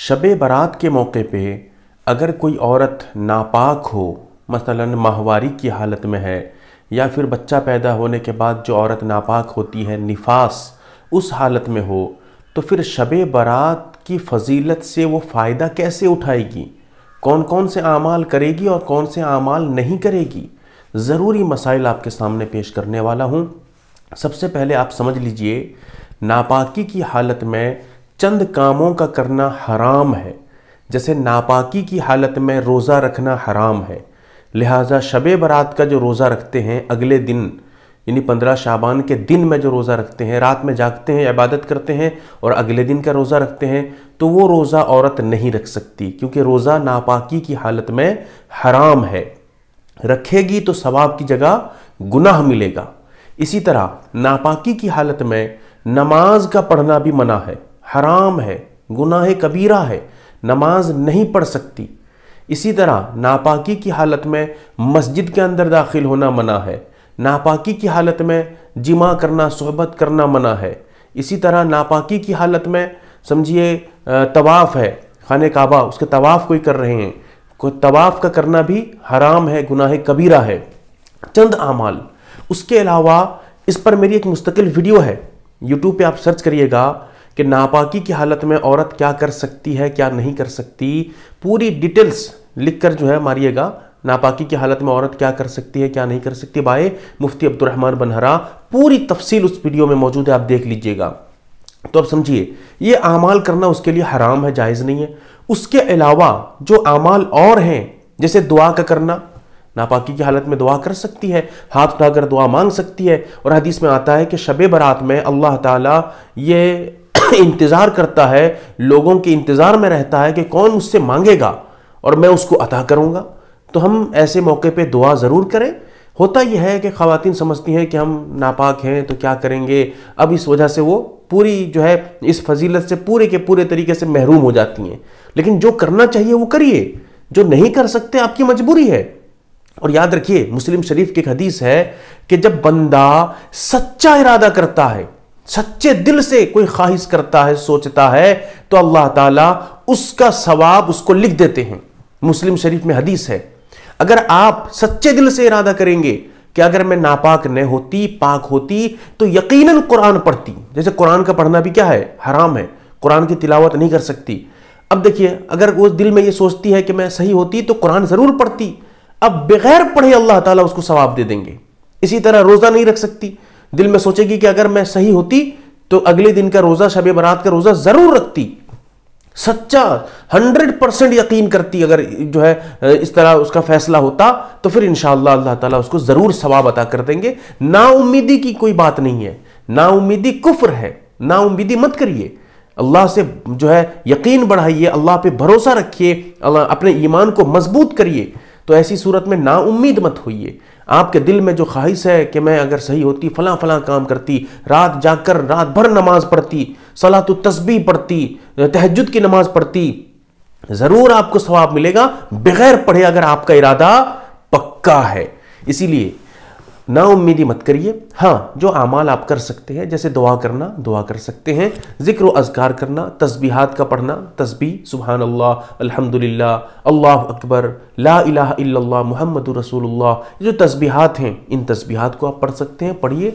शब बारात के मौके पे अगर कोई औरत नापाक हो मसलन माहवारी की हालत में है या फिर बच्चा पैदा होने के बाद जो औरत नापाक होती है निफास उस हालत में हो तो फिर शब बारात की फजीलत से वो फ़ायदा कैसे उठाएगी कौन कौन से आमाल करेगी और कौन से आमाल नहीं करेगी ज़रूरी मसाइल आपके सामने पेश करने वाला हूँ सबसे पहले आप समझ लीजिए नापाकी की हालत में चंद कामों का करना हराम है जैसे नापाकी की हालत में रोज़ा रखना हराम है लिहाजा शब बारात का जो रोज़ा रखते हैं अगले दिन यानी पंद्रह शाबान के दिन में जो रोज़ा रखते हैं रात में जागते हैं इबादत करते हैं और अगले दिन का रोज़ा रखते हैं तो वो रोज़ा औरत नहीं रख सकती क्योंकि रोज़ा नापाकी की हालत में हराम है रखेगी तो सवाब की जगह गुनाह मिलेगा इसी तरह नापाकी की हालत में नमाज का पढ़ना भी मना है हराम है गुनाह कबीरा है नमाज नहीं पढ़ सकती इसी तरह नापाकी की हालत में मस्जिद के अंदर दाखिल होना मना है नापाकी की हालत में जिमा करना सोहबत करना मना है इसी तरह नापाकी की हालत में समझिए तवाफ़ है खान काबा उसके तवाफ़ कोई कर रहे हैं कोई तवाफ़ का करना भी हराम है गुनाह कबीरा है चंद आमाल उसके अलावा इस पर मेरी एक मुस्तकिल वीडियो है यूट्यूब पे आप सर्च करिएगा कि नापाकी की हालत में औरत क्या कर सकती है क्या नहीं कर सकती पूरी डिटेल्स लिख कर जो है मारिएगा नापाकी की हालत में औरत क्या कर सकती है क्या नहीं कर सकती बाए मुफ्ती अब्दुलरहमान बनहरा पूरी तफसील उस वीडियो में मौजूद है आप देख लीजिएगा तो अब समझिए ये अमाल करना उसके लिए हराम है जायज़ नहीं है उसके अलावा जो अमाल और हैं जैसे दुआ का करना नापाकी की हालत में दुआ कर सकती है हाथ उठाकर दुआ मांग सकती है और हदीस में आता है कि शब बरात में अल्लाह ताला ये इंतज़ार करता है लोगों के इंतज़ार में रहता है कि कौन मुझसे मांगेगा और मैं उसको अता करूँगा तो हम ऐसे मौके पे दुआ ज़रूर करें होता यह है कि खातन समझती हैं कि हम नापाक हैं तो क्या करेंगे अब इस वजह से वो पूरी जो है इस फजीलत से पूरे के पूरे तरीके से महरूम हो जाती हैं लेकिन जो करना चाहिए वो करिए जो नहीं कर सकते आपकी मजबूरी है और याद रखिए मुस्लिम शरीफ की एक हदीस है कि जब बंदा सच्चा इरादा करता है सच्चे दिल से कोई ख्वाहिश करता है सोचता है तो अल्लाह ताला उसका सवाब उसको लिख देते हैं मुस्लिम शरीफ में हदीस है अगर आप सच्चे दिल से इरादा करेंगे कि अगर मैं नापाक न होती पाक होती तो यकीनन कुरान पढ़ती जैसे कुरान का पढ़ना भी क्या है हराम है कुरान की तिलावत नहीं कर सकती अब देखिए अगर वो दिल में ये सोचती है कि मैं सही होती तो कुरान ज़रूर पढ़ती अब बगैर पढ़े अल्लाह ताला उसको सवाब दे देंगे इसी तरह रोज़ा नहीं रख सकती दिल में सोचेगी कि अगर मैं सही होती तो अगले दिन का रोजा शबे बरात का रोजा जरूर रखती सच्चा हंड्रेड परसेंट यकीन करती अगर जो है इस तरह उसका फैसला होता तो फिर इन अल्लाह ताला उसको ज़रूर सवाब अता कर देंगे उम्मीदी की कोई बात नहीं है उम्मीदी कुफ्र है उम्मीदी मत करिए अल्लाह से जो है यकीन बढ़ाइए अल्लाह पे भरोसा रखिए अपने ईमान को मजबूत करिए तो ऐसी सूरत में उम्मीद मत होइए आपके दिल में जो ख्वाहिश है कि मैं अगर सही होती फलां फलां काम करती रात जाकर रात भर नमाज पढ़ती सलात तस्बी पढ़ती तहजद की नमाज पढ़ती ज़रूर आपको स्वाब मिलेगा बगैर पढ़े अगर आपका इरादा पक्का है इसीलिए ना उम्मीदी मत करिए हाँ जो अमाल आप कर सकते हैं जैसे दुआ करना दुआ कर सकते हैं जिक्र अजगार करना तस्बीहात का पढ़ना तस्बी सुबहान अल्लाह अल्हम्दुलिल्लाह अल्लाह अकबर ला इलाह इल्लल्लाह मोहम्मद रसूलुल्लाह जो तस्बीहात हैं इन तस्बीहात को आप पढ़ सकते हैं पढ़िए